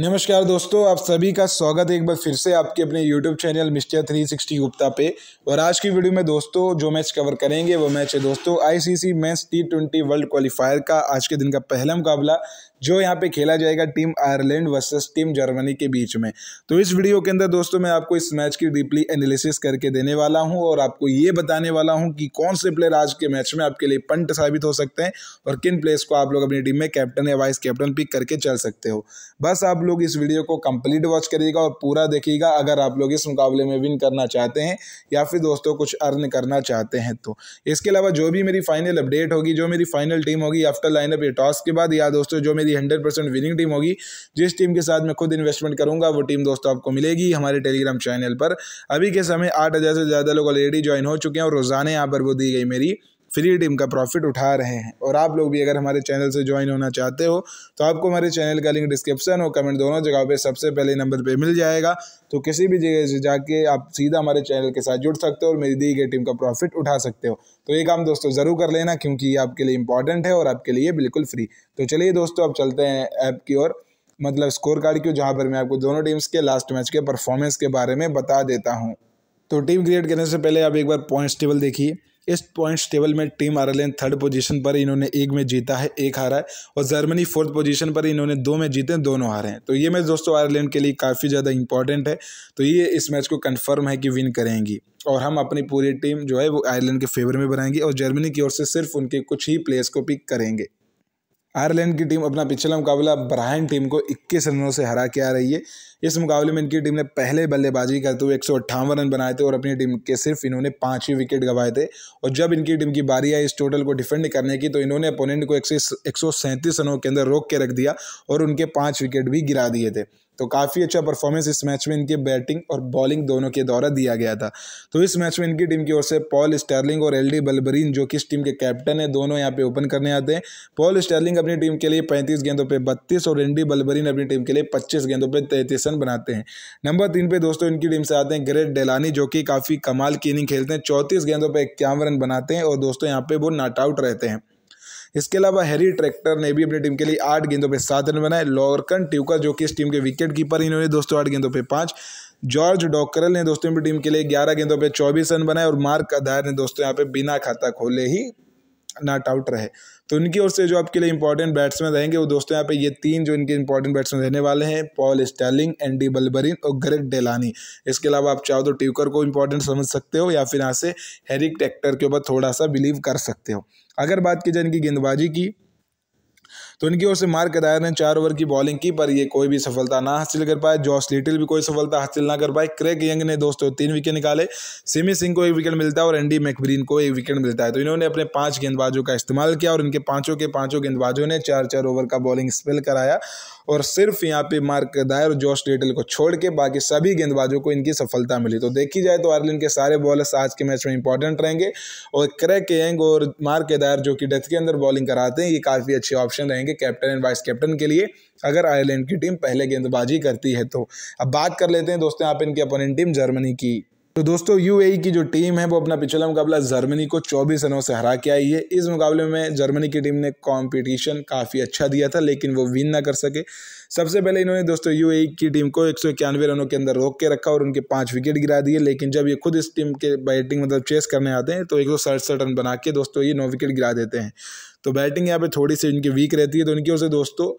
नमस्कार दोस्तों आप सभी का स्वागत है एक बार फिर से आपके अपने YouTube चैनल मिस्टर 360 गुप्ता पे और आज की वीडियो में दोस्तों जो मैच कवर करेंगे वो मैच है दोस्तों ICC match T twenty world qualifier का आज के दिन का पहला मुकाबला जो यहाँ पे खेला जाएगा team Ireland versus team Germany के बीच में तो इस वीडियो के अंदर दोस्तों मैं आपको इस मैच की डीपली एनालिसिस करके देने वाला हूँ और आपको ये बताने वाला हूँ कि कौन से प्लेयर आज के मैच में आपके लिए पंट साबित हो सकते हैं और किन प्लेयर्स को आप लोग अपनी टीम में कैप्टन या वाइस कैप्टन पिक करके चल सकते हो बस आप लोग इस वीडियो को कंप्लीट वॉच करिएगा और पूरा देखिएगा अगर आप लोग इस मुकाबले में विन करना चाहते हैं या फिर दोस्तों कुछ अर्न करना चाहते हैं तो इसके अलावा जो भी मेरी फाइनल अपडेट होगी जो मेरी फाइनल टीम होगी आफ्टर लाइनअप या टॉस के बाद या दोस्तों जो मेरी मेरी हंड्रेड परसेंट विनिंग टीम होगी जिस टीम के साथ मैं खुद इन्वेस्टमेंट करूंगा वो टीम दोस्तों आपको मिलेगी हमारे टेलीग्राम चैनल पर अभी के समय आठ से ज़्यादा लोग ऑलरेडी ज्वाइन हो चुके हैं और रोज़ाना यहाँ पर वो दी गई मेरी फ्री टीम का प्रॉफिट उठा रहे हैं और आप लोग भी अगर हमारे चैनल से ज्वाइन होना चाहते हो तो आपको हमारे चैनल का लिंक डिस्क्रिप्शन और कमेंट दोनों जगह पर सबसे पहले नंबर पर मिल जाएगा तो किसी भी जगह से जाके आप सीधा हमारे चैनल के साथ जुड़ सकते हो और मेरी दी गई टीम का प्रॉफिट उठा सकते हो तो ये काम दोस्तों ज़रूर कर लेना क्योंकि ये आपके लिए इंपॉर्टेंट है और आपके लिए बिल्कुल फ्री तो चलिए दोस्तों अब चलते हैं ऐप की ओर मतलब स्कोर कार्ड की जहाँ पर मैं आपको दोनों टीम्स के लास्ट मैच के परफॉर्मेंस के बारे में बता देता हूँ तो टीम क्रिएट करने से पहले आप एक बार पॉइंट्स टेबल देखिए इस पॉइंट्स टेबल में टीम आयरलैंड थर्ड पोजीशन पर इन्होंने एक में जीता है एक हारा है और जर्मनी फोर्थ पोजीशन पर इन्होंने दो में जीते दोनों हारे हैं तो ये मैच दोस्तों आयरलैंड के लिए काफ़ी ज़्यादा इंपॉर्टेंट है तो ये इस मैच को कन्फर्म है कि विन करेंगी और हम अपनी पूरी टीम जो है वो आयरलैंड के फेवर में बनाएंगे और जर्मनी की ओर से सिर्फ उनके कुछ ही प्लेयर्स को पिक करेंगे आयरलैंड की टीम अपना पिछला मुकाबला ब्राहन टीम को 21 रनों से हरा के आ रही है इस मुकाबले में इनकी टीम ने पहले बल्लेबाजी करते हुए एक रन बनाए थे और अपनी टीम के सिर्फ इन्होंने पाँच ही विकेट गंवाए थे और जब इनकी टीम की बारी आई इस टोटल को डिफेंड करने की तो इन्होंने अपोनेंट को एक सौ रनों के अंदर रोक के रख दिया और उनके पाँच विकेट भी गिरा दिए थे तो काफ़ी अच्छा परफॉर्मेंस इस मैच में इनके बैटिंग और बॉलिंग दोनों के द्वारा दिया गया था तो इस मैच में इनकी टीम की ओर से पॉल स्टर्लिंग और एल डी बलबरीन जो कि इस टीम के कैप्टन है दोनों यहाँ पे ओपन करने आते हैं पॉल स्टर्लिंग अपनी टीम के लिए पैंतीस गेंदों पर बत्तीस और एल डी बलबरीन अपनी टीम के लिए पच्चीस गेंदों पर तैंतीस रन बनाते हैं नंबर तीन पर दोस्तों इनकी टीम से आते हैं ग्रेट डेलानी जो कि काफ़ी कमाल की इनिंग खेलते हैं चौंतीस गेंदों पर इक्यावन रन बनाते हैं और दोस्तों यहाँ पर वो नॉट आउट रहते हैं इसके अलावा हैरी ट्रैक्टर ने भी अपनी टीम के लिए आठ गेंदों पर सात रन बनाए लॉर्कन ट्यूकर जो कि इस टीम के विकेट कीपर इन्होंने दोस्तों आठ गेंदों पर पाँच जॉर्ज डॉकरल ने दोस्तों अपनी टीम के लिए ग्यारह गेंदों पर चौबीस रन बनाए और मार्क अधार ने दोस्तों यहाँ पे बिना खाता खोले ही नॉट आउट रहे तो इनकी ओर से जो आपके लिए इंपॉर्टेंट बैट्समैन रहेंगे वो दोस्तों यहाँ पे ये तीन जो इनके इंपॉर्टेंट बैट्समैन रहने वाले हैं पॉल स्टैलिंग एंडी बलबरिन और ग्रेट डेलानी इसके अलावा आप चाहो तो ट्यूकर को इंपॉर्टेंट समझ सकते हो या फिर यहाँ से हेरिक ट्रैक्टर के ऊपर थोड़ा सा बिलीव कर सकते हो अगर बात की जाए इनकी गेंदबाजी की तो इनकी ओर से मार्क अदायर ने चार ओवर की बॉलिंग की पर ये कोई भी सफलता ना हासिल कर पाए जॉस लिटिल भी कोई सफलता हासिल ना कर पाए क्रेग यंग ने दोस्तों तीन विकेट निकाले सिमी सिंह को एक विकेट मिलता है और एंडी मैकब्रीन को एक विकेट मिलता है तो इन्होंने अपने पांच गेंदबाजों का इस्तेमाल किया और इनके पांचों के पांचों गेंदबाजों ने चार चार ओवर का बॉलिंग स्पेल कराया और सिर्फ यहाँ पे मार्क दायर और जॉश डेटल को छोड़ के बाकी सभी गेंदबाजों को इनकी सफलता मिली तो देखी जाए तो आयरलैंड के सारे बॉलर्स आज के मैच में इंपॉर्टेंट रहेंगे और क्रैक एंग और मार्क दायर जो कि डेथ के अंदर बॉलिंग कराते हैं ये काफ़ी अच्छे ऑप्शन रहेंगे कैप्टन एंड वाइस कैप्टन के लिए अगर आयरलैंड की टीम पहले गेंदबाजी करती है तो अब बात कर लेते हैं दोस्तों यहाँ पे इनकी अपोनेंट टीम जर्मनी की तो दोस्तों यूएई e की जो टीम है वो अपना पिछला मुकाबला जर्मनी को 24 रनों से हरा के आई है इस मुकाबले में जर्मनी की टीम ने कंपटीशन काफ़ी अच्छा दिया था लेकिन वो विन ना कर सके सबसे पहले इन्होंने दोस्तों यूएई e की टीम को एक रनों के अंदर रोक के रखा और उनके पाँच विकेट गिरा दिए लेकिन जब ये खुद इस टीम के बैटिंग मतलब चेस करने आते हैं तो एक रन बना के दोस्तों ये नौ विकेट गिरा देते हैं तो बैटिंग यहाँ पर थोड़ी सी इनकी वीक रहती है तो इनकी ओर से दोस्तों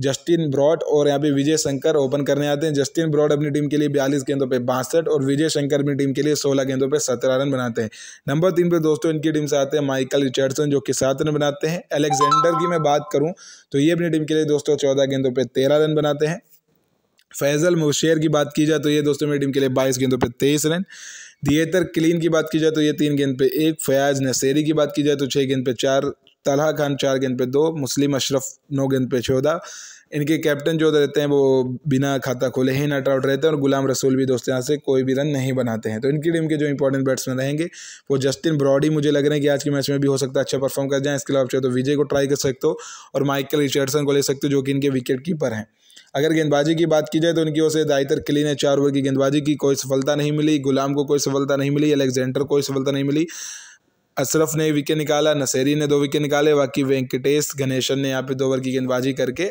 जस्टिन ब्रॉड और यहाँ पे विजय शंकर ओपन करने आते हैं जस्टिन ब्रॉड अपनी टीम के लिए बयालीस गेंदों पे बासठ और विजय शंकर अपनी टीम के लिए सोलह गेंदों पे सत्रह रन बनाते हैं नंबर तीन पे दोस्तों इनकी टीम से आते हैं माइकल रिचर्डसन जो कि सात रन बनाते हैं एलेक्जेंडर की मैं बात करूँ तो ये अपनी टीम के लिए दोस्तों चौदह गेंदों पर तेरह रन बनाते हैं फैजल मुशेर की बात की जाए तो ये दोस्तों मेरी टीम के लिए बाईस गेंदों पर तेईस रन दिएतर क्लीन की बात की जाए तो ये तीन गेंद पे एक फयाज नसेरी की बात की जाए तो छः गेंद पे चार तलहा खान चार गेंद पे दो मुस्लिम अशरफ नौ गेंद पे चौदह इनके कैप्टन जो रहते हैं वो बिना खाता खोले ही नट आउट रहते हैं और गुलाम रसूल भी दोस्तों यहाँ से कोई भी रन नहीं बनाते हैं तो इनकी टीम के जो इंपॉर्टेंट बैट्समैन रहेंगे वो जस्टिन ब्रॉडी मुझे लग रहे हैं कि आज के मैच में भी हो सकता है अच्छा परफॉर्म कर जाए इसके अलावा चाहे तो विजय को ट्राई कर सकते हो और माइकल रिचर्डसन को ले सकते हो जो कि इनके विकेट कीपर हैं अगर गेंदबाजी की बात की जाए तो उनकी ओर से दायतर क्ली ने चार ओवर की गेंदबाजी की कोई सफलता नहीं मिली गुलाम को कोई सफलता नहीं मिली अलेक्जेंडर कोई सफलता नहीं मिली अशरफ ने विकेट निकाला नसेरी ने दो विकेट निकाले बाकी वेंकटेश गणेशन ने यहाँ पे दो ओवर की गेंदबाजी करके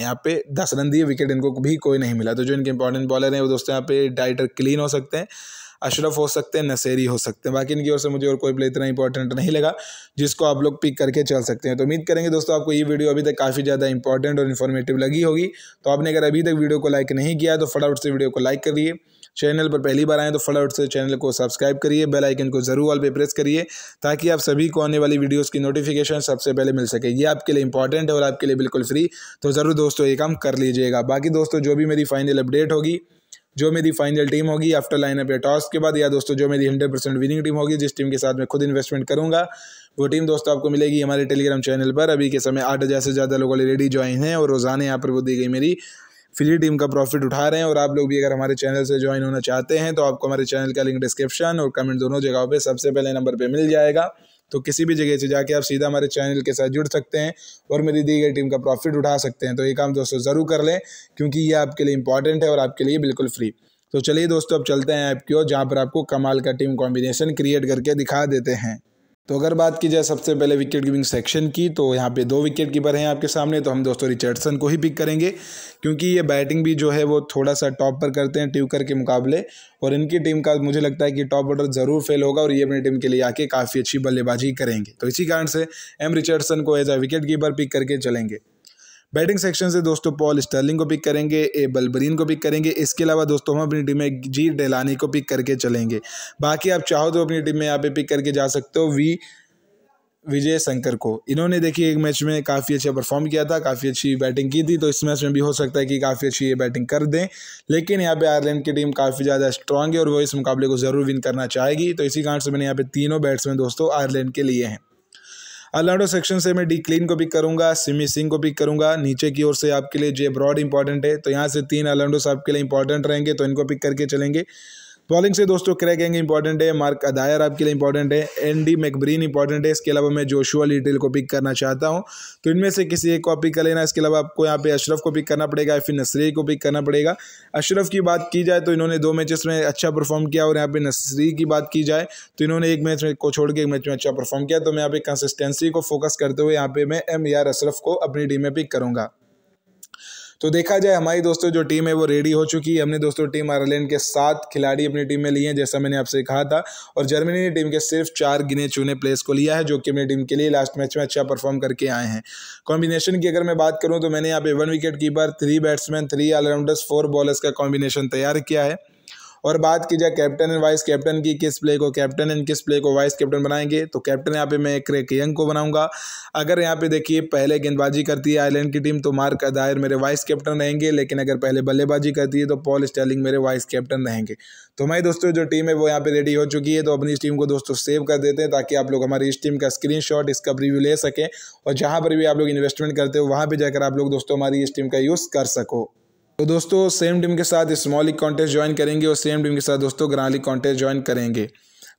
यहाँ पे दस रन दिए विकेट इनको भी कोई नहीं मिला तो जो इनके इंपॉर्टेंट बॉलर हैं वो दोस्तों यहाँ पे डाइटर क्लीन हो सकते हैं अशरफ हो सकते हैं नसेरी हो सकते हैं बाकी इनकी ओर से मुझे और कोई प्ले इतना इंपॉर्टेंट नहीं लगा जिसको आप लोग पिक करके चल सकते हैं तो उम्मीद करेंगे दोस्तों आपको ये वीडियो अभी तक काफ़ी ज़्यादा इंपॉर्टेंट और इन्फॉर्मेटिव लगी होगी तो आपने अगर अभी तक वीडियो को लाइक नहीं किया तो फटाफट से वीडियो को लाइक करिए चैनल पर पहली बार आएँ तो फटाफट से चैनल को सब्सक्राइब करिए बेल आइकन को ज़रूर ऑल पे प्रेस करिए ताकि आप सभी को आने वाली वीडियोस की नोटिफिकेशन सबसे पहले मिल सके ये आपके लिए इंपॉर्टेंट है और आपके लिए बिल्कुल फ्री तो ज़रूर दोस्तों ये काम कर लीजिएगा बाकी दोस्तों जो भी मेरी फाइनल अपडेट होगी जो मेरी फाइनल टीम होगी आफ्टर लाइन अप या टॉस के बाद या दोस्तों जो मेरी हंड्रेड परसेंट विनिंग टीम होगी जिस टीम के साथ मैं खुद इन्वेस्टमेंट करूंगा वो टीम दोस्तों आपको मिलेगी हमारे टेलीग्राम चैनल पर अभी के समय आठ हज़ार से ज़्यादा लोग ऑलरेडी ज्वाइन हैं और रोज़ाना यहाँ पर वो दी गई मेरी फ्री टीम का प्रॉफिट उठा रहे हैं और आप लोग भी अगर हमारे चैनल से ज्वाइन होना चाहते हैं तो आपको हमारे चैनल का लिंक डिस्क्रिप्शन और कमेंट दोनों जगहों पर सबसे पहले नंबर पर मिल जाएगा तो किसी भी जगह से जाके आप सीधा हमारे चैनल के साथ जुड़ सकते हैं और मेरी दी गई टीम का प्रॉफिट उठा सकते हैं तो ये काम दोस्तों ज़रूर कर लें क्योंकि ये आपके लिए इंपॉर्टेंट है और आपके लिए बिल्कुल फ्री तो चलिए दोस्तों अब चलते हैं ऐप की ओर जहाँ पर आपको कमाल का टीम कॉम्बिनेशन क्रिएट करके दिखा देते हैं तो अगर बात की जाए सबसे पहले विकेट कीपिंग सेक्शन की तो यहाँ पे दो विकेट कीपर हैं आपके सामने तो हम दोस्तों रिचर्डसन को ही पिक करेंगे क्योंकि ये बैटिंग भी जो है वो थोड़ा सा टॉप पर करते हैं ट्यूकर के मुकाबले और इनकी टीम का मुझे लगता है कि टॉप ऑर्डर ज़रूर फेल होगा और ये अपनी टीम के लिए आके काफ़ी अच्छी बल्लेबाजी करेंगे तो इसी कारण से एम रिचर्डसन को as a wicket keeper pick करके चलेंगे बैटिंग सेक्शन से दोस्तों पॉल स्टर्लिंग को पिक करेंगे ए बलबरीन को पिक करेंगे इसके अलावा दोस्तों हम अपनी टीम में जी डेलानी को पिक करके चलेंगे बाकी आप चाहो तो अपनी टीम में यहाँ पे पिक करके जा सकते हो वी विजय शंकर को इन्होंने देखिए एक मैच में काफ़ी अच्छा परफॉर्म किया था काफ़ी अच्छी बैटिंग की थी तो इस मैच में भी हो सकता है कि काफ़ी अच्छी ये बैटिंग कर दें लेकिन यहाँ पे आयरलैंड की टीम काफ़ी ज़्यादा स्ट्रांग है और वो इस मुकाबले को ज़रूर विन करना चाहेगी तो इसी कारण से मैंने यहाँ पे तीनों बैट्समैन दोस्तों आयरलैंड के लिए हैं ऑलराउंडर सेक्शन से मैं डी क्लीन को पिक करूंगा सिमी सिंह को पिक करूंगा नीचे की ओर से आपके लिए जे ब्रॉड इंपॉर्टेंट है तो यहाँ से तीन ऑलराउंडर्स आपके लिए इंपॉर्टेंट रहेंगे तो इनको पिक करके चलेंगे बॉलिंग से दोस्तों क्रैक एंग इंपॉर्टेंट है मार्क अदायर आपके लिए इंपॉर्टेंट है एंडी मैकब्रीन इंपॉर्टेंट है इसके अलावा मैं जोशुआ लिटिल को पिक करना चाहता हूँ तो इनमें से किसी एक को पिक कर लेना इसके अलावा आपको यहाँ पे अशरफ को पिक करना पड़ेगा या फिर नसरी को पिक करना पड़ेगा अशरफ की बात की जाए तो इन्होंने दो मैचेस में अच्छा परफॉर्म किया और यहाँ पे नसरी की बात की जाए तो इन्होंने एक मैच को छोड़ के एक मैच में अच्छा परफॉर्म किया तो मैं यहाँ पे कंसिस्टेंसी को फोकस करते हुए यहाँ पे मैं एम अशरफ को अपनी टीम में पिक करूँगा तो देखा जाए हमारी दोस्तों जो टीम है वो रेडी हो चुकी है हमने दोस्तों टीम आयरलैंड के सात खिलाड़ी अपनी टीम में लिए हैं जैसा मैंने आपसे कहा था और जर्मनी ने टीम के सिर्फ चार गिने चुने प्लेयर्स को लिया है जो कि अपनी टीम के लिए लास्ट मैच में अच्छा परफॉर्म करके आए हैं कॉम्बिनेशन की अगर मैं बात करूँ तो मैंने यहाँ पे one wicket keeper three batsman three allrounders four bowlers का कॉम्बिनेशन तैयार किया है और बात की जाए कैप्टन एंड वाइस कैप्टन की किस प्ले को कैप्टन एंड किस प्ले को वाइस कैप्टन बनाएंगे तो कैप्टन यहाँ पे मैं क्रेक यंग को बनाऊंगा अगर यहाँ पे देखिए पहले गेंदबाजी करती है आयरलैंड की टीम तो मार्क अदायर मेरे वाइस कैप्टन रहेंगे लेकिन अगर पहले बल्लेबाजी करती है तो पॉल स्टैलिंग मेरे वाइस कैप्टन रहेंगे तो हमारी दोस्तों जो टीम है वो यहाँ पे रेडी हो चुकी है तो अपनी इस टीम को दोस्तों सेव कर देते हैं ताकि आप लोग हमारी इस टीम का स्क्रीनशॉट इसका रिव्यू ले सकें और जहाँ पर भी आप लोग इन्वेस्टमेंट करते हो वहाँ पर जाकर आप लोग दोस्तों हमारी इस टीम का यूज़ कर सको तो दोस्तों सेम टीम के साथ स्मॉल लीग कॉन्टेस्ट ज्वाइन करेंगे और सेम टीम के साथ दोस्तों ग्रां लीग कॉन्टेस्ट ज्वाइन करेंगे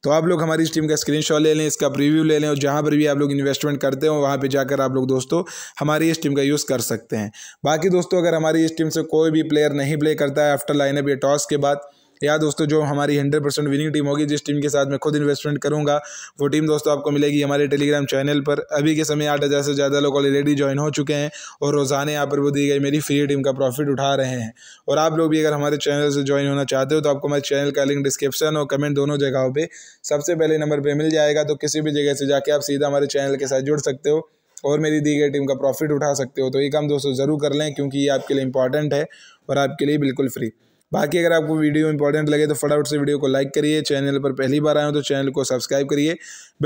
तो आप लोग हमारी इस टीम का स्क्रीनशॉट ले लें इसका प्रीव्यू ले लें और जहाँ पर भी आप लोग इन्वेस्टमेंट करते हो वहाँ पे जाकर आप लोग दोस्तों हमारी इस टीम का यूज़ कर सकते हैं बाकी दोस्तों अगर हमारी इस टीम से कोई भी प्लेयर नहीं प्ले करता है आफ्टर लाइनअप या टॉस के बाद या दोस्तों जो हमारी हंड्रेड परसेंट विनिंग टीम होगी जिस टीम के साथ मैं खुद इन्वेस्टमेंट करूँगा वो टीम दोस्तों आपको मिलेगी हमारे टेलीग्राम चैनल पर अभी के समय आठ हज़ार से ज़्यादा लोग ऑलरेडी ज्वाइन हो चुके हैं और रोज़ाना यहाँ पर वो दी गई मेरी फ्री टीम का प्रॉफिट उठा रहे हैं और आप लोग भी अगर हमारे चैनल से ज्वाइन होना चाहते हो तो आपको हमारे चैनल का लिंक डिस्क्रिप्शन और कमेंट दोनों जगहों पर सबसे पहले नंबर पर मिल जाएगा तो किसी भी जगह से जाके आप सीधा हमारे चैनल के साथ जुड़ सकते हो और मेरी दी गई टीम का प्रॉफिट उठा सकते हो तो ये काम दोस्तों ज़रूर कर लें क्योंकि ये आपके लिए इंपॉर्टेंट है और आपके लिए बिल्कुल फ्री बाकी अगर आपको वीडियो इंपॉर्टेंट लगे तो फटाफट से वीडियो को लाइक करिए चैनल पर पहली बार आए हो तो चैनल को सब्सक्राइब करिए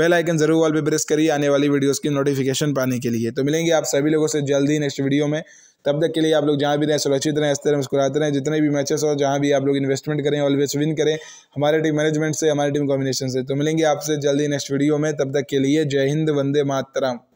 बेल आइकन जरूर ऑल पे प्रेस करिए आने वाली वीडियोस की नोटिफिकेशन पाने के लिए तो मिलेंगे आप सभी लोगों से जल्दी नेक्स्ट वीडियो में तब तक के लिए आप लोग जहाँ भी रहें सुरक्षित रहें इस तरह मुस्कुराते रहें जितने भी मैचेस हो जहाँ भी आप लोग इन्वेस्टमेंट करें ऑलवेज विन करें हमारे टीम मैनेजमेंट से हमारी टीम कॉम्बिनेशन से तो मिलेंगे आपसे जल्दी नेक्स्ट वीडियो में तब तक के लिए जय हिंद वंदे मातराम